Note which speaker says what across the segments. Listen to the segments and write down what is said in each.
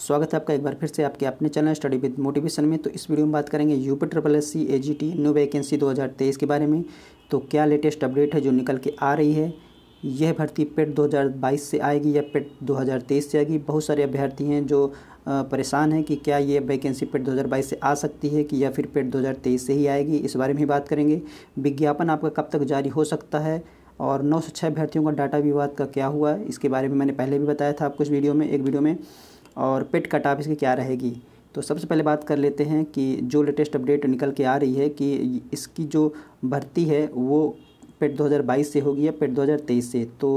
Speaker 1: स्वागत है आपका एक बार फिर से आपके अपने चैनल स्टडी विद मोटिवेशन में तो इस वीडियो में बात करेंगे UP triple S C A G T new vacancy दो हज़ार तेईस के बारे में तो क्या लेटेस्ट अपडेट है जो निकल के आ रही है यह भर्ती पेट 2022 e से आएगी या पेट e 2023 से आएगी बहुत सारे अभ्यर्थी हैं जो परेशान हैं कि क्या ये वैकेंसी पेट 2022 से आ सकती है कि या फिर पेट e 2023 से ही आएगी इस बारे में ही बात करेंगे विज्ञापन आपका कब तक जारी हो सकता है और नौ सौ छः अभ्यर्थियों का डाटा विवाद का क्या हुआ इसके बारे में मैंने पहले भी बताया था आपको इस वीडियो में एक वीडियो में और पेट कटाव इसकी क्या रहेगी तो सबसे पहले बात कर लेते हैं कि जो लेटेस्ट अपडेट निकल के आ रही है कि इसकी जो भर्ती है वो पेट 2022 से होगी या पेट 2023 से तो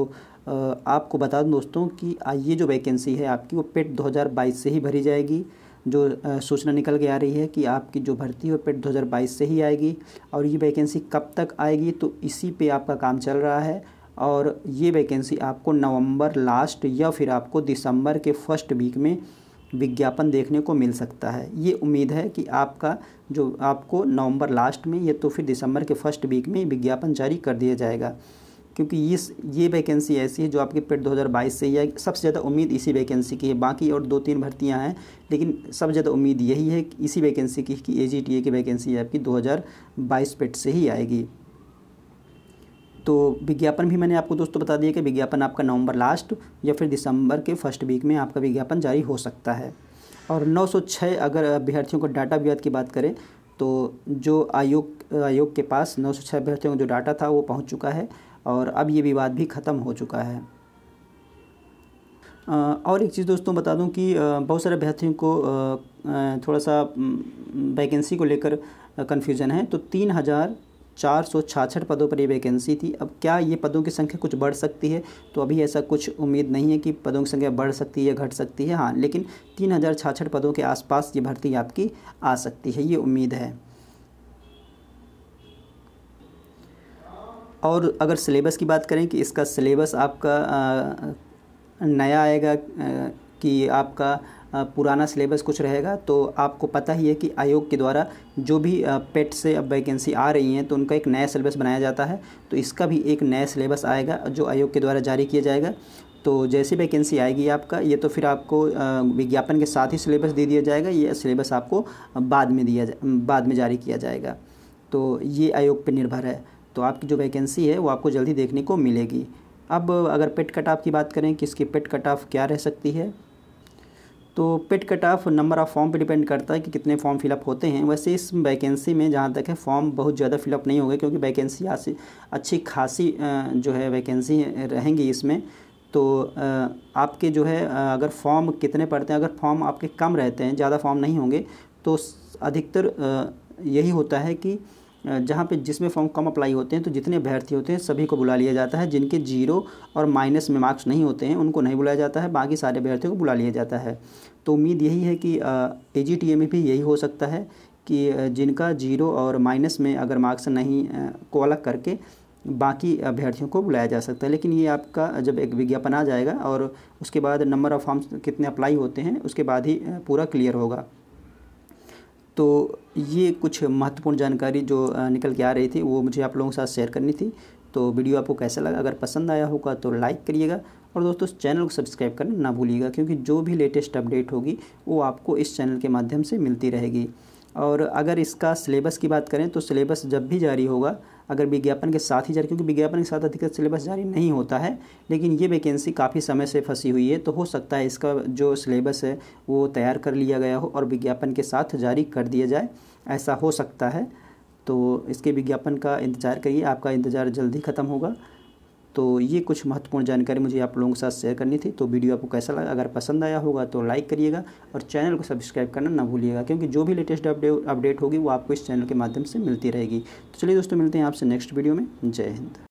Speaker 1: आपको बता दूं दोस्तों कि ये जो वैकेंसी है आपकी वो पेट 2022 से ही भरी जाएगी जो सूचना निकल के आ रही है कि आपकी जो भर्ती है पेट 2022 से ही आएगी और ये वैकेंसी कब तक आएगी तो इसी पे आपका काम चल रहा है और ये वैकेंसी आपको नवंबर लास्ट या फिर आपको दिसंबर के फर्स्ट वीक में विज्ञापन देखने को मिल सकता है ये उम्मीद है कि आपका जो आपको नवंबर लास्ट में या तो फिर दिसंबर के फर्स्ट वीक में विज्ञापन जारी कर दिया जाएगा क्योंकि इस ये वैकेंसी ऐसी है जो आपके पेट 2022 से या सबसे ज़्यादा उम्मीद इसी वैकेंसी की है बाकी और दो तीन भर्तियां हैं लेकिन सबसे ज़्यादा उम्मीद यही है कि इसी वैकेंसी की कि ए की वैकेंसी आपकी दो पेट से ही आएगी तो विज्ञापन भी मैंने आपको दोस्तों बता दिया कि विज्ञापन आपका नवंबर लास्ट या फिर दिसंबर के फर्स्ट वीक में आपका विज्ञापन जारी हो सकता है और 906 अगर अभ्यर्थियों को डाटा विवाद की बात करें तो जो आयोग आयोग के पास 906 अभ्यर्थियों का जो डाटा था वो पहुंच चुका है और अब ये विवाद भी ख़त्म हो चुका है और एक चीज़ दोस्तों बता दूं कि बहुत सारे अभ्यर्थियों को थोड़ा सा वैकेंसी को लेकर कन्फ्यूज़न है तो तीन हज़ार चार सौ छाछठ पदों पर ये वैकेंसी थी अब क्या ये पदों की संख्या कुछ बढ़ सकती है तो अभी ऐसा कुछ उम्मीद नहीं है कि पदों की संख्या बढ़ सकती है या घट सकती है हाँ लेकिन तीन हज़ार छाछठ पदों के आसपास ये भर्ती आपकी आ सकती है ये उम्मीद है और अगर सिलेबस की बात करें कि इसका सिलेबस आपका आ, नया आएगा आ, कि आपका पुराना सिलेबस कुछ रहेगा तो आपको पता ही है कि आयोग के द्वारा जो भी पेट से अब वैकेंसी आ रही हैं तो उनका एक नया सिलेबस बनाया जाता है तो इसका भी एक नया सिलेबस आएगा जो आयोग के द्वारा जारी किया जाएगा तो जैसी वैकेंसी आएगी आपका ये तो फिर आपको विज्ञापन के साथ ही सिलेबस दे दिया जाएगा ये सिलेबस आपको बाद में दिया बाद में जारी किया जाएगा तो ये आयोग पर निर्भर है तो आपकी जो वैकेंसी है वो आपको जल्दी देखने को मिलेगी अब अगर पेट कट ऑफ की बात करें कि इसकी पेट कट ऑफ क्या रह सकती है तो पिट cut off number of form पे डिपेंड करता है कि कितने फॉर्म फिलअप होते हैं वैसे इस वैकेंसी में जहाँ तक है फॉर्म बहुत ज़्यादा फिलअप नहीं होगा क्योंकि वैकेंसी आज अच्छी खासी जो है वैकेंसी रहेंगी इसमें तो आपके जो है अगर फॉर्म कितने पड़ते हैं अगर फॉर्म आपके कम रहते हैं ज़्यादा फॉर्म नहीं होंगे तो अधिकतर यही होता है कि जहाँ पे जिसमें फॉर्म कम अप्लाई होते हैं तो जितने अभ्यर्थी होते हैं सभी को बुला लिया जाता है जिनके जीरो और माइनस में मार्क्स नहीं होते हैं उनको नहीं बुलाया जाता है बाकी सारे अभ्यर्थियों को बुला लिया जाता है तो उम्मीद यही है कि ए जी में भी यही हो सकता है कि जिनका जीरो और माइनस में अगर मार्क्स नहीं को अलग करके बाकी अभ्यर्थियों को बुलाया जा सकता है लेकिन ये आपका जब एक विज्ञापन आ जाएगा और उसके बाद नंबर ऑफ़ फॉर्म्स कितने अप्लाई होते हैं उसके बाद ही पूरा क्लियर होगा तो ये कुछ महत्वपूर्ण जानकारी जो निकल के आ रही थी वो मुझे आप लोगों के साथ शेयर करनी थी तो वीडियो आपको कैसा लगा अगर पसंद आया होगा तो लाइक करिएगा और दोस्तों चैनल को सब्सक्राइब करना ना भूलिएगा क्योंकि जो भी लेटेस्ट अपडेट होगी वो आपको इस चैनल के माध्यम से मिलती रहेगी और अगर इसका सिलेबस की बात करें तो सिलेबस जब भी जारी होगा अगर विज्ञापन के साथ ही जारी क्योंकि विज्ञापन के साथ अधिकृत सिलेबस जारी नहीं होता है लेकिन ये वैकेंसी काफ़ी समय से फंसी हुई है तो हो सकता है इसका जो सिलेबस है वो तैयार कर लिया गया हो और विज्ञापन के साथ जारी कर दिया जाए ऐसा हो सकता है तो इसके विज्ञापन का इंतज़ार करिए आपका इंतज़ार जल्दी ख़त्म होगा तो ये कुछ महत्वपूर्ण जानकारी मुझे आप लोगों के साथ शेयर करनी थी तो वीडियो आपको कैसा लगा अगर पसंद आया होगा तो लाइक करिएगा और चैनल को सब्सक्राइब करना ना भूलिएगा क्योंकि जो भी लेटेस्ट अपडेट अपडेट होगी वो आपको इस चैनल के माध्यम से मिलती रहेगी तो चलिए दोस्तों मिलते हैं आपसे नेक्स्ट वीडियो में जय हिंद